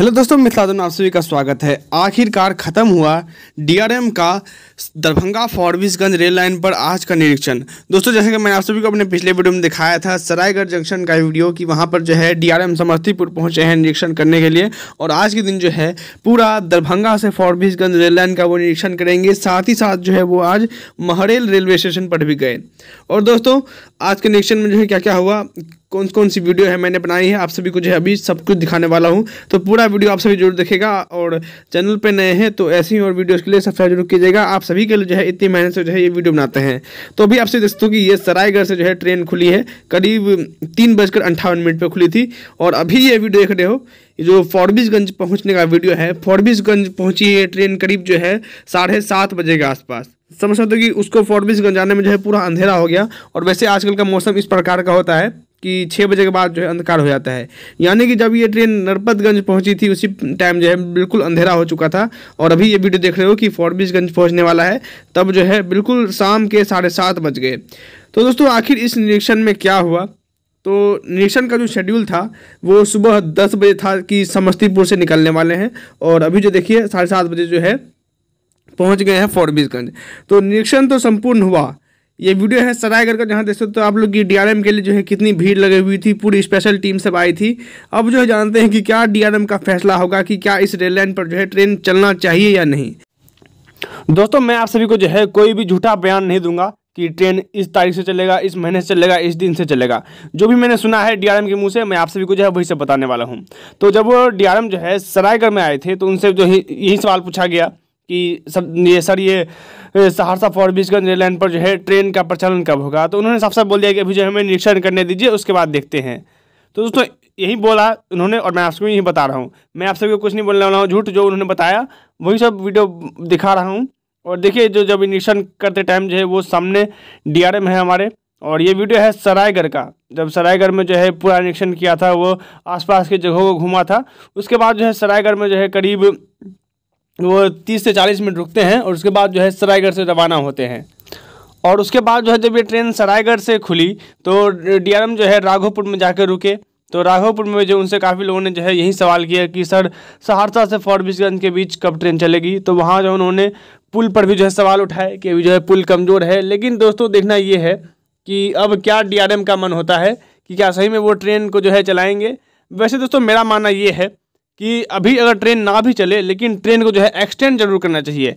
hello दोस्तों दोनों आप सभी का स्वागत है आखिरकार खत्म हुआ डीआरएम का दरभंगा फॉरबिसगंज रेल लाइन पर आज का निरीक्षण दोस्तों जैसे कि मैंने आप सभी को अपने पिछले वीडियो में दिखाया था सरायगढ़ जंक्शन का वीडियो कि वहां पर जो है डीआरएम समस्तीपुर पहुंचे हैं निरीक्षण करने के लिए और आज के दिन जो है पूरा दरभंगा से फॉरबिसगंज रेल लाइन का वो निरीक्षण करेंगे साथ ही साथ जो है वो आज महरेल रेलवे स्टेशन पर भी गए और दोस्तों आज के निरीक्षण में जो है क्या क्या हुआ कौन कौन सी वीडियो है मैंने बनाई है आप सभी को जो है अभी सब कुछ दिखाने वाला हूँ तो पूरा वीडियो आप सभी जरूर देखेगा और चैनल पे नए हैं तो ऐसे ही और वीडियोस के लिए सब्सक्राइब जरूर कीजिएगा आप सभी के लिए जो है इतनी मेहनत से जो है ये वीडियो बनाते हैं तो अभी आपसे देखते हो कि ये सरायगढ़ से जो है ट्रेन खुली है करीब तीन बजकर अंठावन मिनट पर खुली थी और अभी ये वीडियो देख रहे हो जो फॉरबिसगंज पहुँचने का वीडियो है फॉरबिसगंज पहुँची है ट्रेन करीब जो है साढ़े सात बजे के आसपास समझ सकते हो कि उसको फॉरबिसगंज जाने में जो है पूरा अंधेरा हो गया और वैसे आजकल का मौसम इस प्रकार का होता है कि छः बजे के बाद जो है अंधकार हो जाता है यानी कि जब ये ट्रेन नरपतगंज पहुंची थी उसी टाइम जो है बिल्कुल अंधेरा हो चुका था और अभी ये वीडियो देख रहे हो कि फॉरबिसगंज पहुंचने वाला है तब जो है बिल्कुल शाम के साढ़े सात बज गए तो दोस्तों आखिर इस निरीक्षण में क्या हुआ तो निरीक्षण का जो शेड्यूल था वो सुबह दस बजे था कि समस्तीपुर से निकलने वाले हैं और अभी जो देखिए साढ़े सात बजे जो है पहुँच गए हैं फॉरबिसगंज तो निरीक्षण तो संपूर्ण हुआ ये वीडियो है सरायगढ़ का जहाँ दोस्तों तो आप लोग की डीआरएम के लिए जो है कितनी भीड़ लगी हुई थी पूरी स्पेशल टीम सब आई थी अब जो है जानते हैं कि क्या डीआरएम का फैसला होगा कि क्या इस रेल लाइन पर जो है ट्रेन चलना चाहिए या नहीं दोस्तों मैं आप सभी को जो है कोई भी झूठा बयान नहीं दूंगा कि ट्रेन इस तारीख से चलेगा इस महीने से चलेगा इस दिन से चलेगा जो भी मैंने सुना है डीआरएम के मुंह से मैं आप सभी को जो है वही से बताने वाला हूँ तो जब वो डीआरएम जो है सरायगढ़ में आए थे तो उनसे जो यही सवाल पूछा गया कि सब ये सर ये सहरसा फॉरबिसगंज रेल लाइन पर जो है ट्रेन का प्रचलन कब होगा तो उन्होंने साफ साफ बोल दिया कि अभी जो हमें निरीक्षण करने दीजिए उसके बाद देखते हैं तो दोस्तों यही बोला उन्होंने और मैं आप यही बता रहा हूँ मैं आप सभी को कुछ नहीं बोलने वाला हूँ झूठ जो उन्होंने बताया वही सब वीडियो दिखा रहा हूँ और देखिए जो जब निरीक्षण करते टाइम जो है वो सामने एम है हमारे और ये वीडियो है सरायगढ़ का जब सरायगढ़ में जो है पूरा निरीक्षण किया था वो आसपास के जगहों को घूमा था उसके बाद जो है सरायगढ़ में जो है करीब वो तीस से चालीस मिनट रुकते हैं और उसके बाद जो है सरायगढ़ से रवाना होते हैं और उसके बाद जो है जब ये ट्रेन सरायगढ़ से खुली तो डी जो है राघोपुर में जाकर रुके तो राघोपुर में जो उनसे काफ़ी लोगों ने जो है यही सवाल किया कि सर सहरसा से फॉरबिशगंज के बीच कब ट्रेन चलेगी तो वहाँ जो उन्होंने पुल पर भी जो है सवाल उठाए कि अभी जो है पुल कमज़ोर है लेकिन दोस्तों देखना ये है कि अब क्या डी का मन होता है कि क्या सही में वो ट्रेन को जो है चलाएँगे वैसे दोस्तों मेरा मानना ये है कि अभी अगर ट्रेन ना भी चले लेकिन ट्रेन को जो है एक्सटेंड जरूर करना चाहिए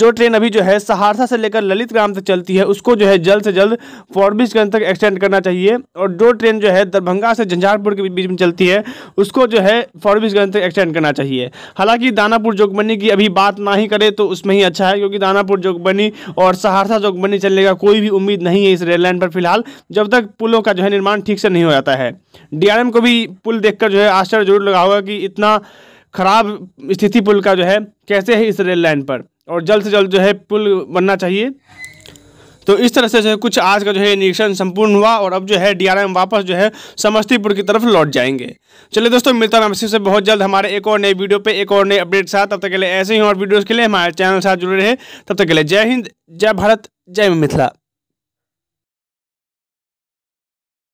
जो ट्रेन अभी जो है सहरसा से लेकर ललित ग्राम तक चलती है उसको जो है जल्द से जल्द फॉरबिसगंज तक एक्सटेंड करना चाहिए और जो ट्रेन जो है दरभंगा से झंझारपुर के बीच में चलती है उसको जो है फॉरबिसगंज तक एक्सटेंड करना चाहिए हालांकि दानापुर जोगबनी की अभी बात ना ही करे तो उसमें ही अच्छा है क्योंकि दानापुर जोगबनी और सहरसा जोगबनी चलने का कोई भी उम्मीद नहीं है इस रेल लाइन पर फिलहाल जब तक पुलों का जो है निर्माण ठीक से नहीं हो जाता है डीआरएम को भी पुल देखकर जो है आश्चर्य जरूर लगा होगा कि इतना खराब स्थिति पुल का जो है कैसे है इस रेल लाइन पर और जल्द से जल्द जो है पुल बनना चाहिए तो इस तरह से जो है कुछ आज का जो है निरीक्षण संपूर्ण हुआ और अब जो है डीआरएम वापस जो है समस्तीपुर की तरफ लौट जाएंगे चलिए दोस्तों मिलता हूँ से बहुत जल्द हमारे एक और नए वीडियो पे एक और नए अपडेट साथ तब तक के लिए ऐसे ही और वीडियोस के लिए हमारे चैनल साथ जुड़े रहे तब तक के लिए जय हिंद जय भारत जय मिथिला